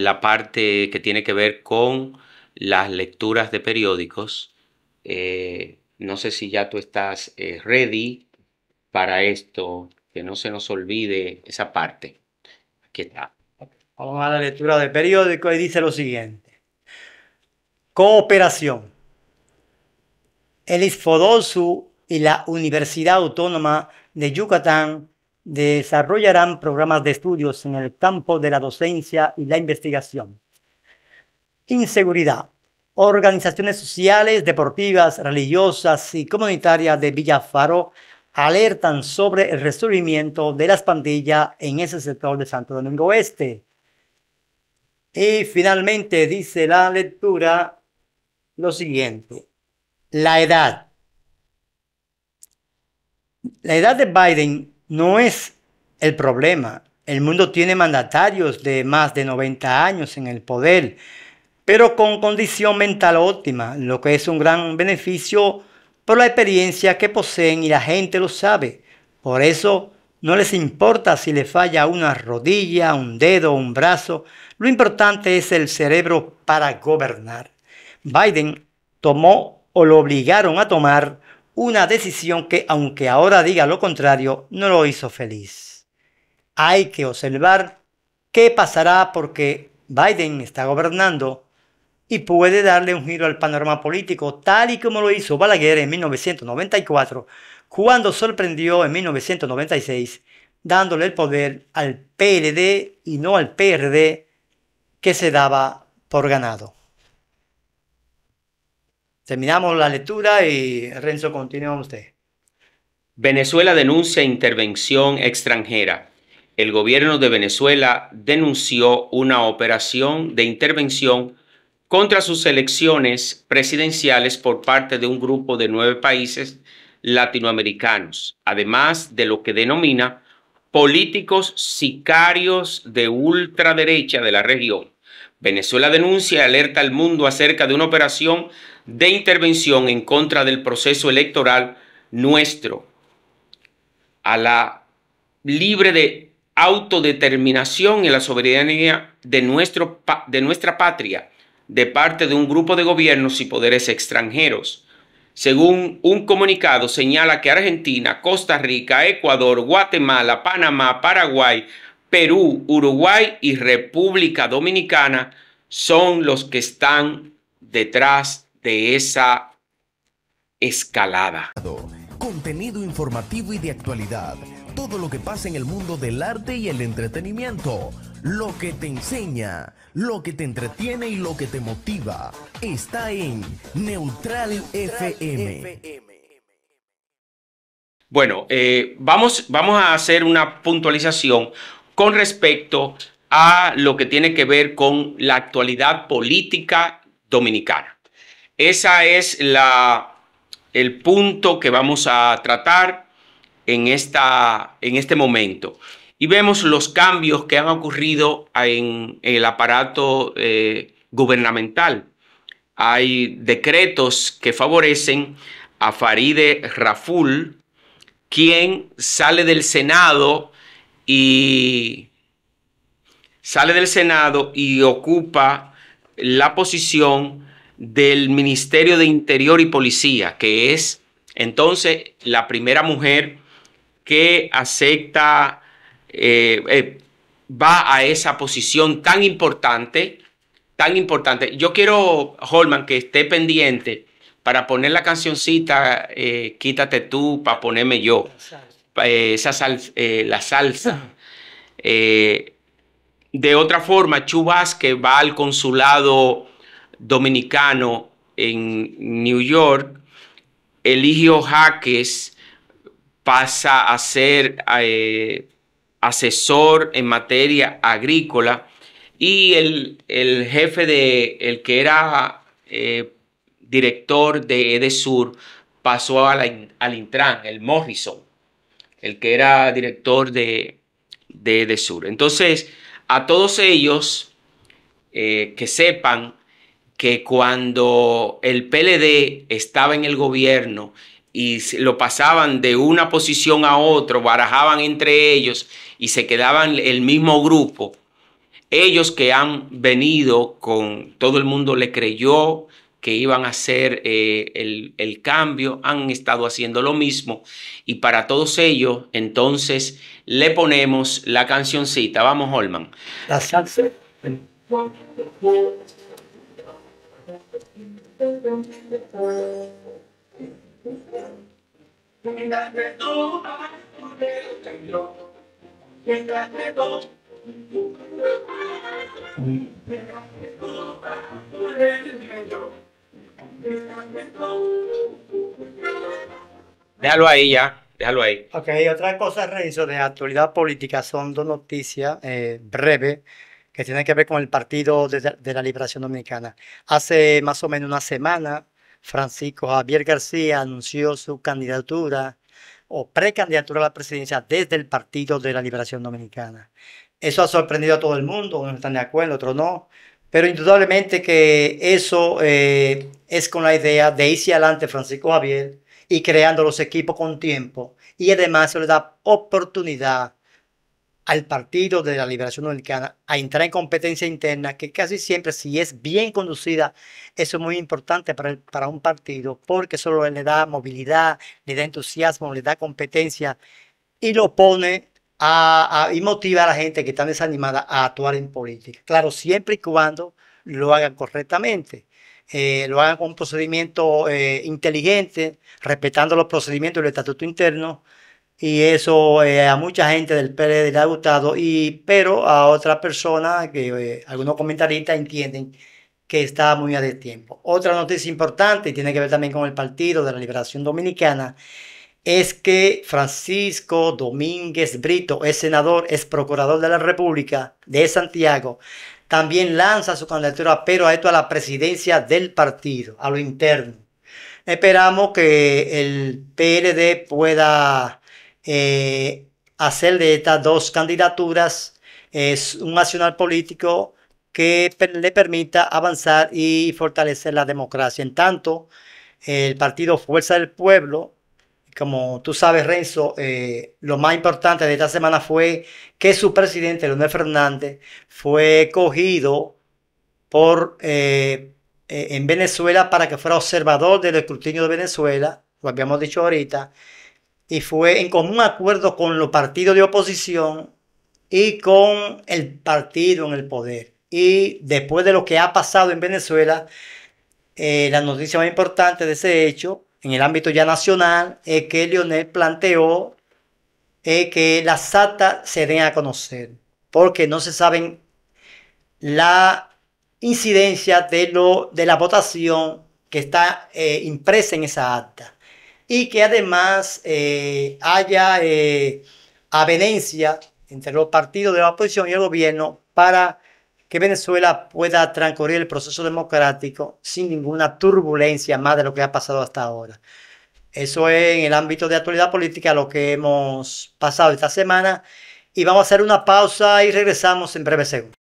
la parte que tiene que ver con las lecturas de periódicos. Eh, no sé si ya tú estás eh, ready para esto, que no se nos olvide esa parte. Aquí está. Vamos a la lectura de periódico y dice lo siguiente. Cooperación. El ISFODOSU y la Universidad Autónoma de Yucatán desarrollarán programas de estudios en el campo de la docencia y la investigación. Inseguridad. Organizaciones sociales, deportivas, religiosas y comunitarias de Villafaro alertan sobre el resurgimiento de las pandillas en ese sector de Santo Domingo Oeste. Y finalmente dice la lectura lo siguiente. La edad. La edad de Biden no es el problema. El mundo tiene mandatarios de más de 90 años en el poder, pero con condición mental óptima, lo que es un gran beneficio por la experiencia que poseen y la gente lo sabe. Por eso no les importa si le falla una rodilla, un dedo, un brazo. Lo importante es el cerebro para gobernar. Biden tomó o lo obligaron a tomar una decisión que, aunque ahora diga lo contrario, no lo hizo feliz. Hay que observar qué pasará porque Biden está gobernando y puede darle un giro al panorama político, tal y como lo hizo Balaguer en 1994, cuando sorprendió en 1996 dándole el poder al PLD y no al PRD que se daba por ganado. Terminamos la lectura y Renzo, continúa usted. Venezuela denuncia intervención extranjera. El gobierno de Venezuela denunció una operación de intervención contra sus elecciones presidenciales por parte de un grupo de nueve países latinoamericanos, además de lo que denomina políticos sicarios de ultraderecha de la región. Venezuela denuncia y alerta al mundo acerca de una operación de intervención en contra del proceso electoral nuestro, a la libre de autodeterminación y la soberanía de, nuestro, de nuestra patria de parte de un grupo de gobiernos y poderes extranjeros. Según un comunicado señala que Argentina, Costa Rica, Ecuador, Guatemala, Panamá, Paraguay, Perú, Uruguay y República Dominicana son los que están detrás de esa escalada. Contenido informativo y de actualidad. Todo lo que pasa en el mundo del arte y el entretenimiento. Lo que te enseña, lo que te entretiene y lo que te motiva está en Neutral, FM. Bueno, eh, vamos, vamos a hacer una puntualización con respecto a lo que tiene que ver con la actualidad política dominicana. Esa es el punto que vamos a tratar en, esta, en este momento. Y vemos los cambios que han ocurrido en, el aparato eh, gubernamental. Hay decretos que favorecen a Faride Raful, quien sale del Senado y sale del Senado y ocupa la posición del Ministerio de Interior y Policía, que es entonces la primera mujer que acepta, eh, eh, va a esa posición tan importante, tan importante. Yo quiero, Holman, que esté pendiente para poner la cancioncita, eh, quítate tú, para ponerme yo. esa sal, la salsa. de otra forma, Chubas que va al consulado dominicano en New York, Eligio Jaques pasa a ser eh, asesor en materia agrícola y el, jefe de, el que era eh, director de EDESUR, pasó a al Intran, el Morrison, el que era director de, de EDESUR. Entonces, a todos ellos eh, que sepan, que cuando el PLD estaba en el gobierno y lo pasaban de una posición a otra, barajaban entre ellos y se quedaban el mismo grupo, ellos que han venido con todo el mundo le creyó que iban a hacer eh, el, cambio, han estado haciendo lo mismo y para todos ellos entonces le ponemos la cancioncita. Vamos, Holman. La salsa. Déjalo ahí ya, déjalo ahí. Ok, otra cosa, Renzo, de actualidad política son dos noticias eh, breves que tiene que ver con el Partido de, la Liberación Dominicana. Hace más o menos una semana, Francisco Javier García anunció su candidatura o precandidatura a la presidencia desde el Partido de la Liberación Dominicana. Eso ha sorprendido a todo el mundo, unos están de acuerdo, otros no, pero indudablemente que eso eh, es con la idea de irse adelante Francisco Javier y creando los equipos con tiempo y además se le da oportunidad al Partido de la Liberación Dominicana a entrar en competencia interna, que casi siempre, si es bien conducida, eso es muy importante para, para un partido, porque solo le da movilidad, le da entusiasmo, le da competencia y lo pone a, y motiva a la gente que está desanimada a actuar en política. Claro, siempre y cuando lo hagan correctamente. Eh, lo hagan con un procedimiento eh, inteligente, respetando los procedimientos del estatuto interno, y eso eh, a mucha gente del PLD le ha gustado, y, pero a otras personas, que eh, algunos comentaristas entienden que está muy a tiempo. Otra noticia importante, y tiene que ver también con el Partido de la Liberación Dominicana, es que Francisco Domínguez Brito es senador, es procurador de la República de Santiago. También lanza su candidatura, pero a esto a la presidencia del partido, a lo interno. Esperamos que el PLD pueda eh, hacer de estas dos candidaturas es un nacional político que le permita avanzar y fortalecer la democracia. En tanto, el partido Fuerza del Pueblo, como tú sabes, Renzo, eh, lo más importante de esta semana fue que su presidente, Leonel Fernández, fue cogido por, eh, en Venezuela para que fuera observador del escrutinio de Venezuela, lo habíamos dicho ahorita, y fue en común acuerdo con los partidos de oposición y con el partido en el poder. Y después de lo que ha pasado en Venezuela, eh, la noticia más importante de ese hecho, en el ámbito ya nacional, es que Lionel planteó eh, que las actas se den a conocer, porque no se saben la incidencia de, lo, de la votación que está eh, impresa en esa acta y que además eh, haya eh, avenencia entre los partidos de la oposición y el gobierno para que Venezuela pueda transcurrir el proceso democrático sin ninguna turbulencia más de lo que ha pasado hasta ahora. Eso es en el ámbito de actualidad política lo que hemos pasado esta semana y vamos a hacer una pausa y regresamos en breve segundo